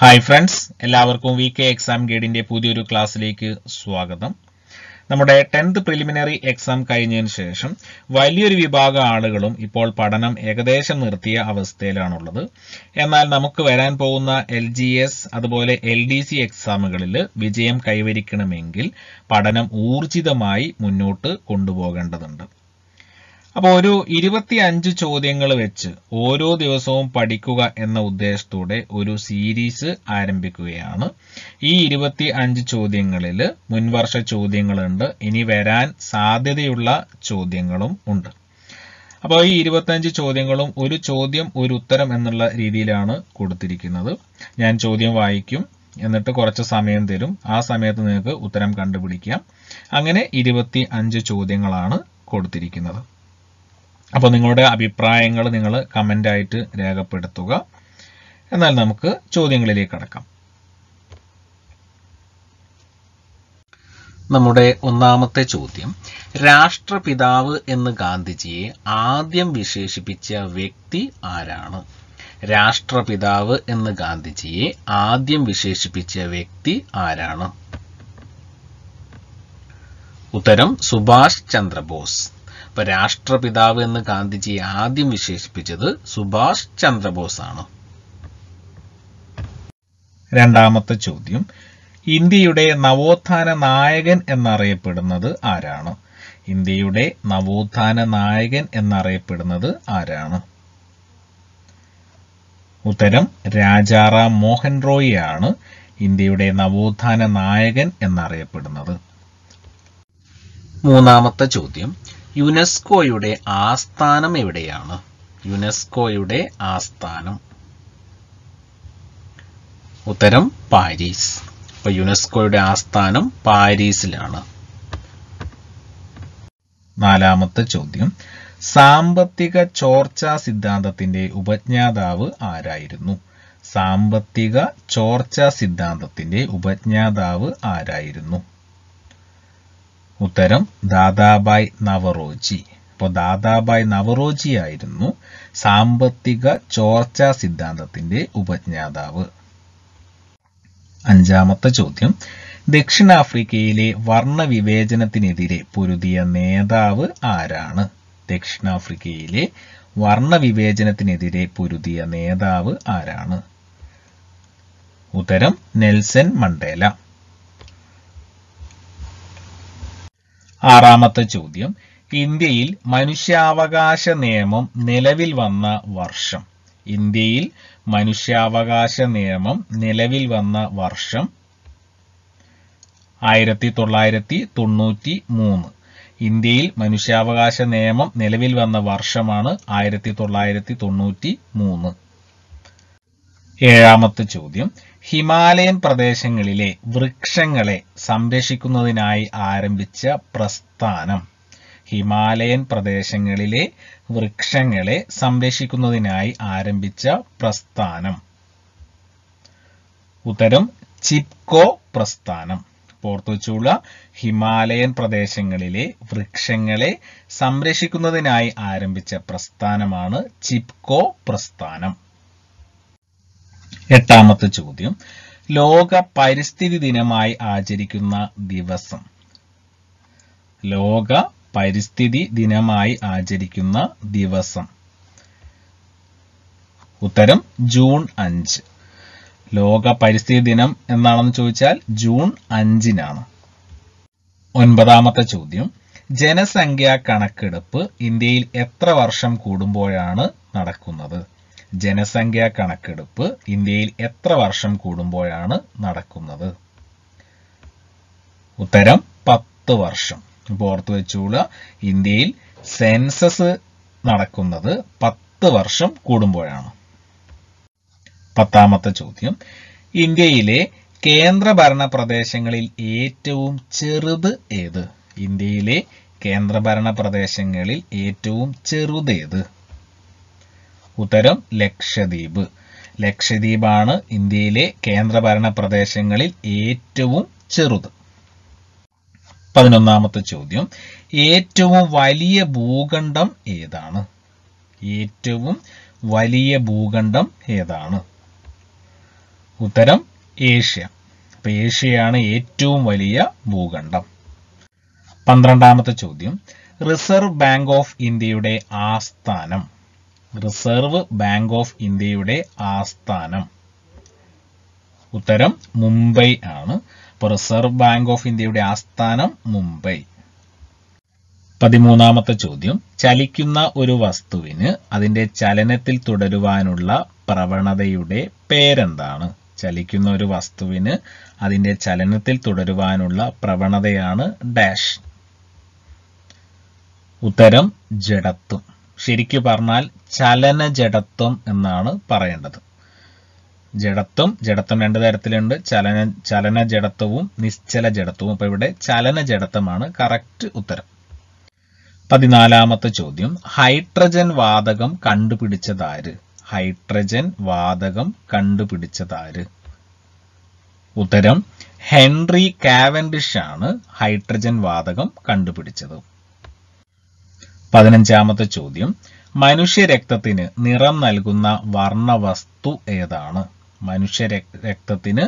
hi friends എല്ലാവർക്കും V K exam ഗൈഡിൻ്റെ പുതിയൊരു ക്ലാസ്സിലേക്ക് സ്വാഗതം നമ്മുടെ ടെൻത്ത് പ്രിലിമിനറി എക്സാം കഴിഞ്ഞതിന് ശേഷം വലിയൊരു വിഭാഗം ആളുകളും ഇപ്പോൾ പഠനം ഏകദേശം നിർത്തിയ അവസ്ഥയിലാണുള്ളത് എന്നാൽ നമുക്ക് വരാൻ പോകുന്ന എൽ ജി എസ് അതുപോലെ എൽ ഡി സി എക്സാമുകളിൽ വിജയം കൈവരിക്കണമെങ്കിൽ പഠനം ഊർജിതമായി മുന്നോട്ട് കൊണ്ടുപോകേണ്ടതുണ്ട് അപ്പോൾ ഒരു ഇരുപത്തി അഞ്ച് ചോദ്യങ്ങൾ വെച്ച് ഓരോ ദിവസവും പഠിക്കുക എന്ന ഉദ്ദേശത്തോടെ ഒരു സീരീസ് ആരംഭിക്കുകയാണ് ഈ ഇരുപത്തി അഞ്ച് ചോദ്യങ്ങളിൽ മുൻവർഷ ചോദ്യങ്ങളുണ്ട് ഇനി വരാൻ സാധ്യതയുള്ള ചോദ്യങ്ങളും ഉണ്ട് അപ്പോൾ ഈ ഇരുപത്തഞ്ച് ചോദ്യങ്ങളും ഒരു ചോദ്യം ഒരു ഉത്തരം എന്നുള്ള രീതിയിലാണ് കൊടുത്തിരിക്കുന്നത് ഞാൻ ചോദ്യം വായിക്കും എന്നിട്ട് കുറച്ച് സമയം തരും ആ സമയത്ത് നിങ്ങൾക്ക് ഉത്തരം കണ്ടുപിടിക്കാം അങ്ങനെ ഇരുപത്തി അഞ്ച് ചോദ്യങ്ങളാണ് കൊടുത്തിരിക്കുന്നത് അപ്പോൾ നിങ്ങളുടെ അഭിപ്രായങ്ങൾ നിങ്ങൾ കമൻ്റായിട്ട് രേഖപ്പെടുത്തുക എന്നാൽ നമുക്ക് ചോദ്യങ്ങളിലേക്ക് കടക്കാം നമ്മുടെ ഒന്നാമത്തെ ചോദ്യം രാഷ്ട്രപിതാവ് എന്ന് ഗാന്ധിജിയെ ആദ്യം വിശേഷിപ്പിച്ച വ്യക്തി ആരാണ് രാഷ്ട്രപിതാവ് എന്ന് ഗാന്ധിജിയെ ആദ്യം വിശേഷിപ്പിച്ച വ്യക്തി ആരാണ് ഉത്തരം സുഭാഷ് ചന്ദ്രബോസ് ഇപ്പം രാഷ്ട്രപിതാവ് എന്ന് ഗാന്ധിജിയെ ആദ്യം വിശേഷിപ്പിച്ചത് സുഭാഷ് ചന്ദ്രബോസ് ആണ് രണ്ടാമത്തെ ചോദ്യം ഇന്ത്യയുടെ നവോത്ഥാന നായകൻ എന്നറിയപ്പെടുന്നത് ആരാണ് ഇന്ത്യയുടെ നവോത്ഥാന നായകൻ എന്നറിയപ്പെടുന്നത് ആരാണ് ഉത്തരം രാജാറാം മോഹൻ ആണ് ഇന്ത്യയുടെ നവോത്ഥാന നായകൻ എന്നറിയപ്പെടുന്നത് മൂന്നാമത്തെ ചോദ്യം യുനെസ്കോയുടെ ആസ്ഥാനം എവിടെയാണ് യുനെസ്കോയുടെ ആസ്ഥാനം ഉത്തരം പാരീസ് അപ്പൊ യുനെസ്കോയുടെ ആസ്ഥാനം പാരീസിലാണ് നാലാമത്തെ ചോദ്യം സാമ്പത്തിക ചോർച്ചാ സിദ്ധാന്തത്തിന്റെ ഉപജ്ഞാതാവ് ആരായിരുന്നു സാമ്പത്തിക ചോർച്ചാ സിദ്ധാന്തത്തിന്റെ ഉപജ്ഞാതാവ് ആരായിരുന്നു ഉത്തരം ദാദാബായ് നവറോജി അപ്പോൾ ദാദാബായ് നവറോജി ആയിരുന്നു സാമ്പത്തിക ചോർച്ചാ സിദ്ധാന്തത്തിന്റെ ഉപജ്ഞാതാവ് അഞ്ചാമത്തെ ചോദ്യം ദക്ഷിണാഫ്രിക്കയിലെ വർണ്ണവിവേചനത്തിനെതിരെ പൊരുതിയ നേതാവ് ആരാണ് ദക്ഷിണാഫ്രിക്കയിലെ വർണ്ണവിവേചനത്തിനെതിരെ പൊരുതിയ നേതാവ് ആരാണ് ഉത്തരം നെൽസൺ മണ്ടേല ആറാമത്തെ ചോദ്യം ഇന്ത്യയിൽ മനുഷ്യാവകാശ നിയമം നിലവിൽ വന്ന വർഷം ഇന്ത്യയിൽ മനുഷ്യാവകാശ നിയമം നിലവിൽ വന്ന വർഷം ആയിരത്തി തൊള്ളായിരത്തി തൊണ്ണൂറ്റി മൂന്ന് ഇന്ത്യയിൽ മനുഷ്യാവകാശ നിയമം നിലവിൽ വന്ന വർഷമാണ് ആയിരത്തി തൊള്ളായിരത്തി തൊണ്ണൂറ്റി മൂന്ന് ഏഴാമത്തെ ചോദ്യം ഹിമാലയൻ പ്രദേശങ്ങളിലെ വൃക്ഷങ്ങളെ സംരക്ഷിക്കുന്നതിനായി ആരംഭിച്ച പ്രസ്ഥാനം ഹിമാലയൻ പ്രദേശങ്ങളിലെ വൃക്ഷങ്ങളെ സംരക്ഷിക്കുന്നതിനായി ആരംഭിച്ച പ്രസ്ഥാനം ഉത്തരം ചിപ്കോ പ്രസ്ഥാനം പോർത്തുവച്ചുള്ള ഹിമാലയൻ പ്രദേശങ്ങളിലെ വൃക്ഷങ്ങളെ സംരക്ഷിക്കുന്നതിനായി ആരംഭിച്ച പ്രസ്ഥാനമാണ് ചിപ്കോ പ്രസ്ഥാനം എട്ടാമത്തെ ചോദ്യം ലോക പരിസ്ഥിതി ദിനമായി ആചരിക്കുന്ന ദിവസം ലോക പരിസ്ഥിതി ദിനമായി ആചരിക്കുന്ന ദിവസം ഉത്തരം ജൂൺ അഞ്ച് ലോക പരിസ്ഥിതി ദിനം എന്നാണെന്ന് ചോദിച്ചാൽ ജൂൺ അഞ്ചിനാണ് ഒൻപതാമത്തെ ചോദ്യം ജനസംഖ്യാ കണക്കെടുപ്പ് ഇന്ത്യയിൽ എത്ര വർഷം കൂടുമ്പോഴാണ് നടക്കുന്നത് ജനസംഖ്യാ കണക്കെടുപ്പ് ഇന്ത്യയിൽ എത്ര വർഷം കൂടുമ്പോഴാണ് നടക്കുന്നത് ഉത്തരം പത്ത് വർഷം ഇപ്പോൾ ഓർത്തു വെച്ചോളുക ഇന്ത്യയിൽ സെൻസസ് നടക്കുന്നത് പത്ത് വർഷം കൂടുമ്പോഴാണ് പത്താമത്തെ ചോദ്യം ഇന്ത്യയിലെ കേന്ദ്രഭരണ പ്രദേശങ്ങളിൽ ഏറ്റവും ചെറുത് ഏത് ഇന്ത്യയിലെ കേന്ദ്രഭരണ പ്രദേശങ്ങളിൽ ഏറ്റവും ചെറുതേത് ഉത്തരം ലക്ഷദ്വീപ് ലക്ഷദ്വീപാണ് ഇന്ത്യയിലെ കേന്ദ്രഭരണ പ്രദേശങ്ങളിൽ ഏറ്റവും ചെറുത് പതിനൊന്നാമത്തെ ചോദ്യം ഏറ്റവും വലിയ ഭൂഖണ്ഡം ഏതാണ് ഏറ്റവും വലിയ ഭൂഖണ്ഡം ഏതാണ് ഉത്തരം ഏഷ്യ അപ്പൊ ഏഷ്യയാണ് ഏറ്റവും വലിയ ഭൂഖണ്ഡം പന്ത്രണ്ടാമത്തെ ചോദ്യം റിസർവ് ബാങ്ക് ഓഫ് ഇന്ത്യയുടെ ആസ്ഥാനം റിസർവ് ബാങ്ക് ഓഫ് ഇന്ത്യയുടെ ആസ്ഥാനം ഉത്തരം മുംബൈ ആണ് അപ്പൊ റിസർവ് ബാങ്ക് ഓഫ് ഇന്ത്യയുടെ ആസ്ഥാനം മുംബൈ പതിമൂന്നാമത്തെ ചോദ്യം ചലിക്കുന്ന ഒരു വസ്തുവിന് അതിന്റെ ചലനത്തിൽ തുടരുവാനുള്ള പ്രവണതയുടെ പേരെന്താണ് ചലിക്കുന്ന ഒരു വസ്തുവിന് അതിന്റെ ചലനത്തിൽ തുടരുവാനുള്ള പ്രവണതയാണ് ഡാഷ് ഉത്തരം ജഡത്വം ശരിക്കു പറഞ്ഞാൽ ചലന ജഡത്വം എന്നാണ് പറയേണ്ടത് ജഡത്വം ജഡത്വം രണ്ട് തരത്തിലുണ്ട് ചലന ചലന ജഡത്വവും നിശ്ചല ജഡത്വവും അപ്പോൾ ഇവിടെ ചലന ജഡത്വമാണ് കറക്റ്റ് ഉത്തരം പതിനാലാമത്തെ ചോദ്യം ഹൈഡ്രജൻ വാതകം കണ്ടുപിടിച്ചതാര് ഹൈഡ്രജൻ വാതകം കണ്ടുപിടിച്ചതാര് ഉത്തരം ഹെൻറി കാവൻഡിഷ് ആണ് ഹൈഡ്രജൻ വാതകം കണ്ടുപിടിച്ചത് പതിനഞ്ചാമത്തെ ചോദ്യം മനുഷ്യരക്തത്തിന് നിറം നൽകുന്ന വർണ്ണവസ്തു ഏതാണ് മനുഷ്യ രക്തത്തിന്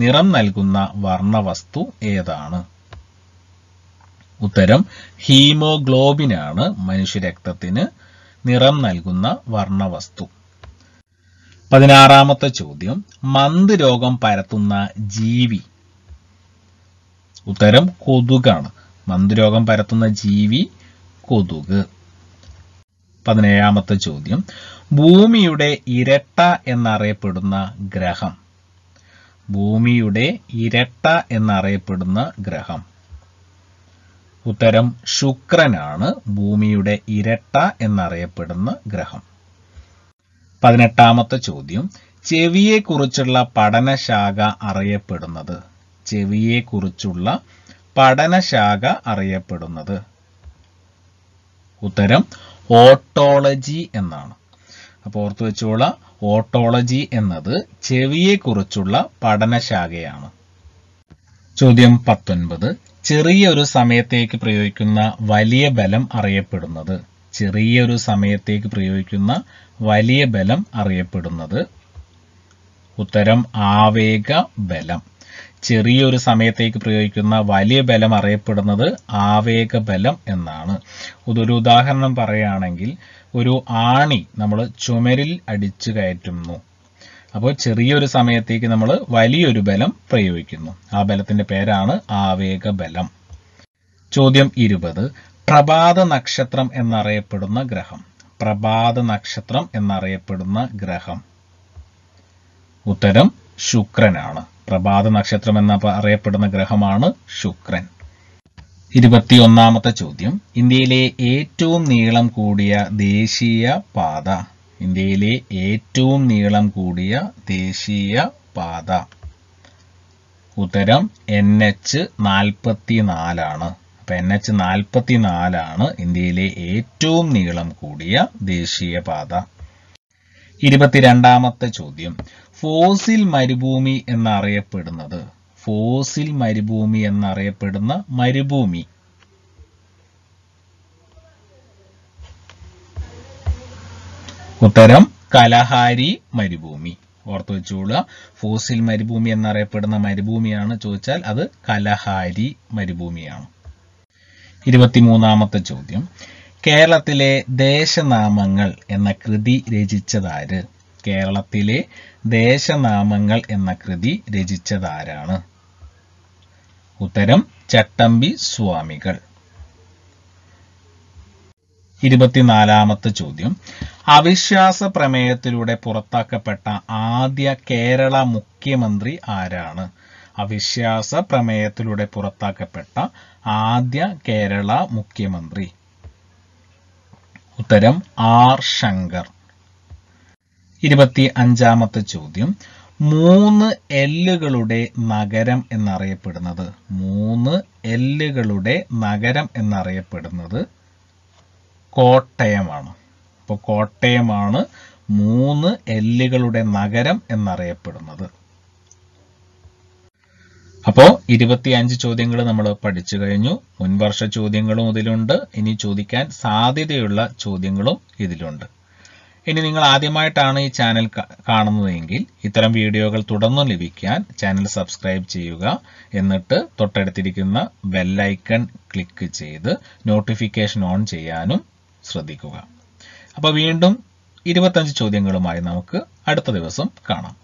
നിറം നൽകുന്ന വർണ്ണവസ്തു ഏതാണ് ഉത്തരം ഹീമോഗ്ലോബിനാണ് മനുഷ്യരക്തത്തിന് നിറം നൽകുന്ന വർണ്ണവസ്തു പതിനാറാമത്തെ ചോദ്യം മന്ത് രോഗം പരത്തുന്ന ജീവി ഉത്തരം കൊതുകാണ് മന്ത് രോഗം പരത്തുന്ന ജീവി കൊതുക് പതിനേഴാമത്തെ ചോദ്യം ഭൂമിയുടെ ഇരട്ട എന്നറിയപ്പെടുന്ന ഗ്രഹം ഭൂമിയുടെ ഇരട്ട എന്നറിയപ്പെടുന്ന ഗ്രഹം ഉത്തരം ശുക്രനാണ് ഭൂമിയുടെ ഇരട്ട എന്നറിയപ്പെടുന്ന ഗ്രഹം പതിനെട്ടാമത്തെ ചോദ്യം ചെവിയെക്കുറിച്ചുള്ള പഠനശാഖ അറിയപ്പെടുന്നത് ചെവിയെക്കുറിച്ചുള്ള പഠനശാഖ അറിയപ്പെടുന്നത് ഉത്തരം ഓട്ടോളജി എന്നാണ് അപ്പോൾ ഓർത്തു വെച്ചോളാം ഓട്ടോളജി എന്നത് ചെവിയെക്കുറിച്ചുള്ള പഠനശാഖയാണ് ചോദ്യം പത്തൊൻപത് ഒരു സമയത്തേക്ക് പ്രയോഗിക്കുന്ന വലിയ ബലം അറിയപ്പെടുന്നത് ഒരു സമയത്തേക്ക് പ്രയോഗിക്കുന്ന വലിയ ബലം അറിയപ്പെടുന്നത് ഉത്തരം ആവേഗ ബലം ചെറിയൊരു സമയത്തേക്ക് പ്രയോഗിക്കുന്ന വലിയ ബലം അറിയപ്പെടുന്നത് ആവേഗ ബലം എന്നാണ് ഇതൊരു ഉദാഹരണം പറയുകയാണെങ്കിൽ ഒരു ആണി നമ്മൾ ചുമരിൽ അടിച്ചു കയറ്റുന്നു അപ്പോൾ ചെറിയൊരു സമയത്തേക്ക് നമ്മൾ വലിയൊരു ബലം പ്രയോഗിക്കുന്നു ആ ബലത്തിന്റെ പേരാണ് ആവേഗ ബലം ചോദ്യം ഇരുപത് പ്രഭാത നക്ഷത്രം എന്നറിയപ്പെടുന്ന ഗ്രഹം പ്രഭാത നക്ഷത്രം എന്നറിയപ്പെടുന്ന ഗ്രഹം ഉത്തരം ശുക്രനാണ് പ്രഭാത നക്ഷത്രമെന്ന അറിയപ്പെടുന്ന ഗ്രഹമാണ് ശുക്രൻ ഇരുപത്തിയൊന്നാമത്തെ ചോദ്യം ഇന്ത്യയിലെ ഏറ്റവും നീളം കൂടിയ ദേശീയ പാത ഇന്ത്യയിലെ ഏറ്റവും നീളം കൂടിയ ദേശീയ പാത ഉത്തരം എൻ എച്ച് നാൽപ്പത്തിനാലാണ് അപ്പൊ എൻ എച്ച് നാൽപ്പത്തിനാലാണ് ഇന്ത്യയിലെ ഏറ്റവും നീളം കൂടിയ ദേശീയ പാത ഇരുപത്തിരണ്ടാമത്തെ ചോദ്യം ഫോസിൽ മരുഭൂമി എന്നറിയപ്പെടുന്നത് ഫോസിൽ മരുഭൂമി എന്നറിയപ്പെടുന്ന മരുഭൂമി ഉത്തരം കലഹാരി മരുഭൂമി ഓർത്തു വെച്ചുകൊള്ളുക ഫോസിൽ മരുഭൂമി എന്നറിയപ്പെടുന്ന മരുഭൂമിയാണ് ചോദിച്ചാൽ അത് കലഹാരി മരുഭൂമിയാണ് ഇരുപത്തിമൂന്നാമത്തെ ചോദ്യം കേരളത്തിലെ ദേശനാമങ്ങൾ എന്ന കൃതി രചിച്ചതാര് കേരളത്തിലെ ദേശനാമങ്ങൾ എന്ന കൃതി രചിച്ചതാരാണ് ഉത്തരം ചട്ടമ്പി സ്വാമികൾ ഇരുപത്തിനാലാമത്തെ ചോദ്യം അവിശ്വാസ പ്രമേയത്തിലൂടെ പുറത്താക്കപ്പെട്ട ആദ്യ കേരള മുഖ്യമന്ത്രി ആരാണ് അവിശ്വാസ പ്രമേയത്തിലൂടെ പുറത്താക്കപ്പെട്ട ആദ്യ കേരള മുഖ്യമന്ത്രി ഉത്തരം ആർ ശങ്കർ ഇരുപത്തി അഞ്ചാമത്തെ ചോദ്യം മൂന്ന് എല്ലുകളുടെ നഗരം എന്നറിയപ്പെടുന്നത് മൂന്ന് എല്ലുകളുടെ നഗരം എന്നറിയപ്പെടുന്നത് കോട്ടയമാണ് അപ്പോൾ കോട്ടയമാണ് മൂന്ന് എല്ലുകളുടെ നഗരം എന്നറിയപ്പെടുന്നത് അപ്പോൾ ഇരുപത്തിയഞ്ച് ചോദ്യങ്ങൾ നമ്മൾ പഠിച്ചു കഴിഞ്ഞു മുൻവർഷ ചോദ്യങ്ങളും ഇതിലുണ്ട് ഇനി ചോദിക്കാൻ സാധ്യതയുള്ള ചോദ്യങ്ങളും ഇതിലുണ്ട് ഇനി നിങ്ങൾ ആദ്യമായിട്ടാണ് ഈ ചാനൽ കാണുന്നതെങ്കിൽ ഇത്തരം വീഡിയോകൾ തുടർന്നും ലഭിക്കാൻ ചാനൽ സബ്സ്ക്രൈബ് ചെയ്യുക എന്നിട്ട് തൊട്ടടുത്തിരിക്കുന്ന ബെല്ലൈക്കൺ ക്ലിക്ക് ചെയ്ത് നോട്ടിഫിക്കേഷൻ ഓൺ ചെയ്യാനും ശ്രദ്ധിക്കുക അപ്പോൾ വീണ്ടും ഇരുപത്തഞ്ച് ചോദ്യങ്ങളുമായി നമുക്ക് അടുത്ത ദിവസം കാണാം